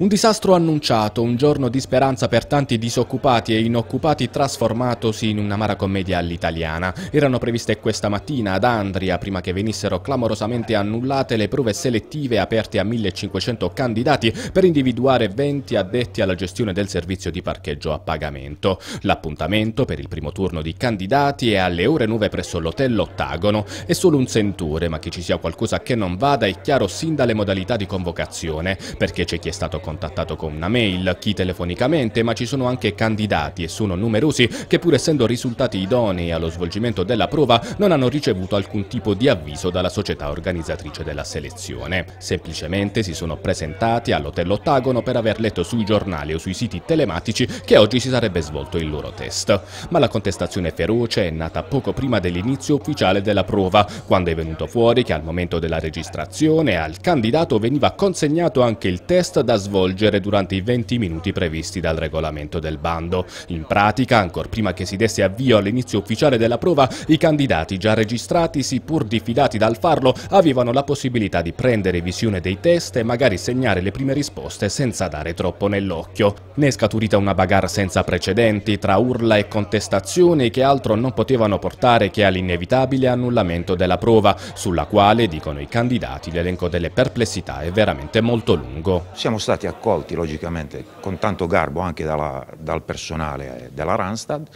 Un disastro annunciato, un giorno di speranza per tanti disoccupati e inoccupati trasformatosi in una mara commedia all'italiana. Erano previste questa mattina ad Andria, prima che venissero clamorosamente annullate le prove selettive aperte a 1500 candidati per individuare 20 addetti alla gestione del servizio di parcheggio a pagamento. L'appuntamento per il primo turno di candidati è alle ore 9 presso l'hotel Ottagono. È solo un sentore, ma che ci sia qualcosa che non vada è chiaro sin dalle modalità di convocazione, perché c'è chi è stato contattato con una mail, chi telefonicamente, ma ci sono anche candidati e sono numerosi che pur essendo risultati idonei allo svolgimento della prova non hanno ricevuto alcun tipo di avviso dalla società organizzatrice della selezione. Semplicemente si sono presentati all'Hotel Ottagono per aver letto sui giornali o sui siti telematici che oggi si sarebbe svolto il loro test. Ma la contestazione feroce è nata poco prima dell'inizio ufficiale della prova, quando è venuto fuori che al momento della registrazione al candidato veniva consegnato anche il test da svolgere svolgere durante i 20 minuti previsti dal regolamento del bando. In pratica, ancor prima che si desse avvio all'inizio ufficiale della prova, i candidati già registrati, pur diffidati dal farlo, avevano la possibilità di prendere visione dei test e magari segnare le prime risposte senza dare troppo nell'occhio. Ne è scaturita una bagarre senza precedenti tra urla e contestazioni che altro non potevano portare che all'inevitabile annullamento della prova, sulla quale, dicono i candidati, l'elenco delle perplessità è veramente molto lungo. Siamo stati stati accolti logicamente con tanto garbo anche dalla, dal personale eh, della Randstad,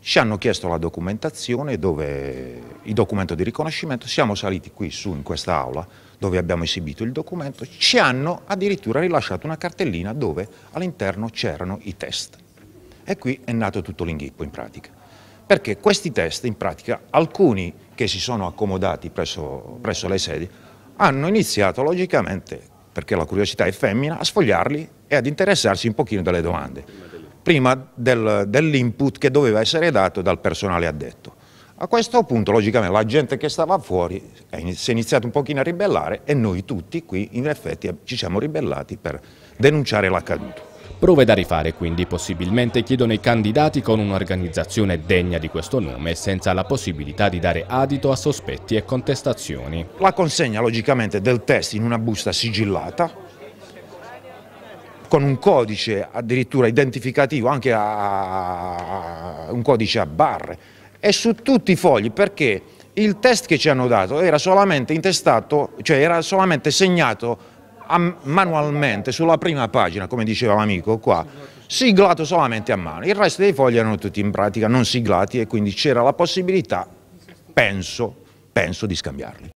ci hanno chiesto la documentazione, dove, il documento di riconoscimento, siamo saliti qui su in questa aula dove abbiamo esibito il documento, ci hanno addirittura rilasciato una cartellina dove all'interno c'erano i test. E qui è nato tutto l'inghippo in pratica. Perché questi test, in pratica, alcuni che si sono accomodati presso, presso le sedi, hanno iniziato logicamente perché la curiosità è femmina, a sfogliarli e ad interessarsi un pochino delle domande, prima del, dell'input che doveva essere dato dal personale addetto. A questo punto, logicamente, la gente che stava fuori si è iniziata un pochino a ribellare e noi tutti qui, in effetti, ci siamo ribellati per denunciare l'accaduto. Prove da rifare quindi possibilmente chiedono i candidati con un'organizzazione degna di questo nome senza la possibilità di dare adito a sospetti e contestazioni. La consegna logicamente del test in una busta sigillata con un codice addirittura identificativo, anche a, un codice a barre, e su tutti i fogli perché il test che ci hanno dato era solamente intestato, cioè era solamente segnato manualmente sulla prima pagina, come diceva l'amico qua, siglato solamente a mano. Il resto dei fogli erano tutti in pratica non siglati e quindi c'era la possibilità, penso, penso di scambiarli.